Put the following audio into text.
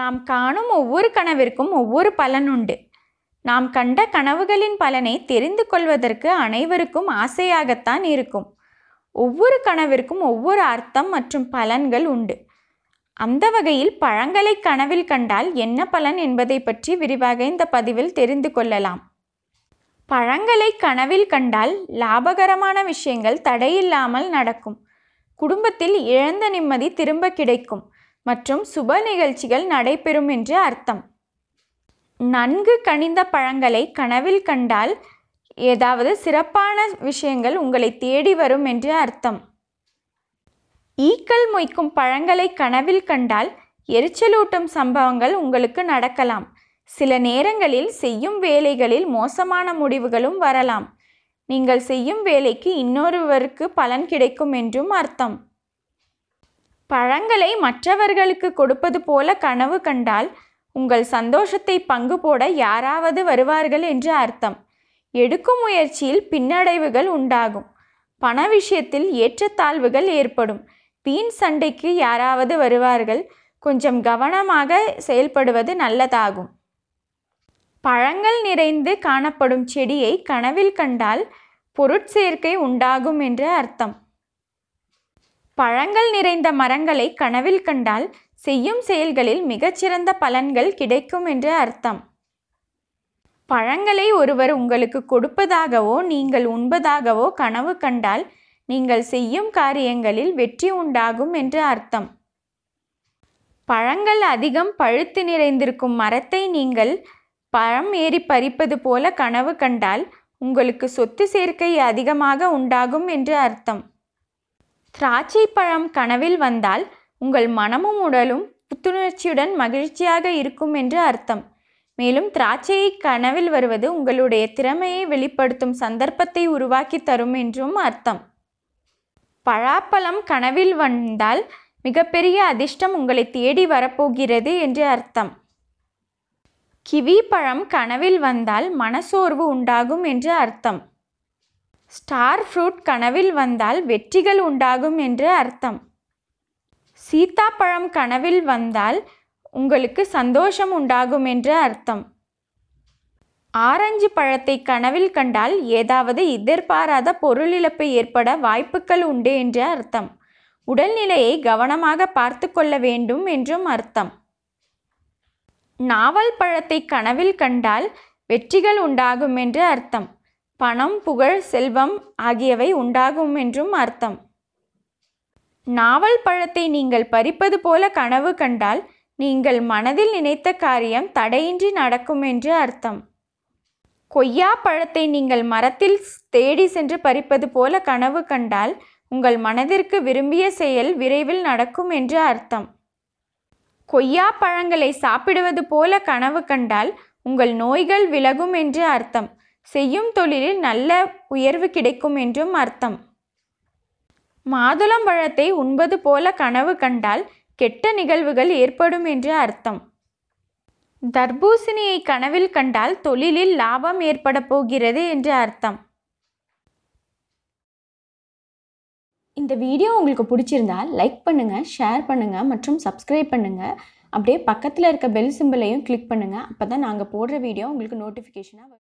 நாம் காணும் ஒவ்வொரு கனவிற்கும் ஒவ்வொரு பலனுண்டு நாம் கண்ட கனவுகளின் பலனை தெரிந்து கொள்வதற்கு அனைவருக்கும் ஆசையாகத்தான் இருக்கும் ஒவ்வொரு கனவிற்கும் ஒவ்வொரு அர்த்தம் மற்றும் பலன்கள் உண்டு அந்த வகையில் பழங்களை கனவில் கண்டால் என்ன பலன் என்பதை பற்றி விரிவாக இந்த பதிவில் தெரிந்து கொள்ளலாம் பழங்களை கனவில் கண்டால் லாபகரமான விஷயங்கள் தடையில்லாமல் நடக்கும் குடும்பத்தில் இழந்த நிம்மதி திரும்ப கிடைக்கும் மற்றும் சுப நிகழ்ச்சிகள் நடைபெறும் என்று அர்த்தம் நன்கு கனிந்த பழங்களை கனவில் கண்டால் ஏதாவது சிறப்பான விஷயங்கள் உங்களை தேடி வரும் என்று அர்த்தம் ஈக்கள் மொய்க்கும் பழங்களை கனவில் கண்டால் எரிச்சலூட்டும் சம்பவங்கள் உங்களுக்கு நடக்கலாம் சில நேரங்களில் செய்யும் வேலைகளில் மோசமான முடிவுகளும் வரலாம் நீங்கள் செய்யும் வேலைக்கு இன்னொருவருக்கு பலன் கிடைக்கும் என்றும் அர்த்தம் பழங்களை மற்றவர்களுக்கு கொடுப்பது போல கனவு கண்டால் உங்கள் சந்தோஷத்தை பங்கு போட யாராவது வருவார்கள் என்று அர்த்தம் எடுக்கும் முயற்சியில் பின்னடைவுகள் உண்டாகும் பண விஷயத்தில் ஏற்றத்தாழ்வுகள் ஏற்படும் வீண் சண்டைக்கு யாராவது வருவார்கள் கொஞ்சம் கவனமாக செயல்படுவது நல்லதாகும் பழங்கள் நிறைந்து காணப்படும் செடியை கனவில் கண்டால் பொருட்சேர்க்கை உண்டாகும் என்று அர்த்தம் பழங்கள் நிறைந்த மரங்களை கனவில் கண்டால் செய்யும் செயல்களில் மிகச்சிறந்த பலன்கள் கிடைக்கும் என்று அர்த்தம் பழங்களை ஒருவர் உங்களுக்கு கொடுப்பதாகவோ நீங்கள் உண்பதாகவோ கனவு கண்டால் நீங்கள் செய்யும் காரியங்களில் வெற்றி உண்டாகும் என்று அர்த்தம் பழங்கள் அதிகம் பழுத்து நிறைந்திருக்கும் மரத்தை நீங்கள் பழம் ஏறி பறிப்பது போல கனவு கண்டால் உங்களுக்கு சொத்து சேர்க்கை அதிகமாக உண்டாகும் என்று அர்த்தம் திராட்சை பழம் கனவில் வந்தால் உங்கள் மனமும் உடலும் புத்துணர்ச்சியுடன் மகிழ்ச்சியாக இருக்கும் என்று அர்த்தம் மேலும் திராட்சையை கனவில் வருவது உங்களுடைய திறமையை வெளிப்படுத்தும் சந்தர்ப்பத்தை உருவாக்கி தரும் என்றும் அர்த்தம் பழாப்பழம் கனவில் வந்தால் மிகப்பெரிய அதிர்ஷ்டம் உங்களை தேடி வரப்போகிறது என்று அர்த்தம் கிவி பழம் கனவில் வந்தால் மனசோர்வு உண்டாகும் என்று அர்த்தம் ஸ்டார் ஃப்ரூட் கனவில் வந்தால் வெற்றிகள் உண்டாகும் என்று அர்த்தம் சீத்தாப்பழம் கனவில் வந்தால் உங்களுக்கு சந்தோஷம் உண்டாகும் என்று அர்த்தம் ஆரஞ்சு பழத்தை கனவில் கண்டால் ஏதாவது எதிர்பாராத பொருள் இழப்பு ஏற்பட வாய்ப்புகள் உண்டு என்று அர்த்தம் உடல்நிலையை கவனமாக பார்த்து கொள்ள வேண்டும் என்றும் அர்த்தம் நாவல் பழத்தை கனவில் கண்டால் வெற்றிகள் உண்டாகும் என்று அர்த்தம் பணம் புகழ் செல்வம் ஆகியவை உண்டாகும் என்றும் அர்த்தம் நாவல் பழத்தை நீங்கள் பறிப்பது போல கனவு கண்டால் நீங்கள் மனதில் நினைத்த காரியம் தடையின்றி நடக்கும் என்று அர்த்தம் கொய்யா பழத்தை நீங்கள் மரத்தில் தேடி சென்று பறிப்பது போல கனவு கண்டால் உங்கள் மனதிற்கு விரும்பிய செயல் விரைவில் நடக்கும் என்று அர்த்தம் கொய்யா பழங்களை சாப்பிடுவது போல கனவு கண்டால் உங்கள் நோய்கள் விலகும் என்று அர்த்தம் செய்யும் தொழிலில் நல்ல உயர்வு கிடைக்கும் என்றும் அர்த்தம் மாதுளம் பழத்தை உண்பது போல கனவு கண்டால் கெட்ட நிகழ்வுகள் ஏற்படும் என்று அர்த்தம் தர்பூசணியை கனவில் கண்டால் தொழிலில் லாபம் ஏற்பட போகிறது என்று அர்த்தம் இந்த வீடியோ உங்களுக்கு பிடிச்சிருந்தால் லைக் பண்ணுங்கள் ஷேர் பண்ணுங்கள் மற்றும் சப்ஸ்கிரைப் பண்ணுங்கள் அப்படியே பக்கத்தில் இருக்க பெல் சிம்பிளையும் கிளிக் பண்ணுங்கள் அப்போ தான் நாங்கள் போடுற வீடியோ உங்களுக்கு நோட்டிஃபிகேஷனாக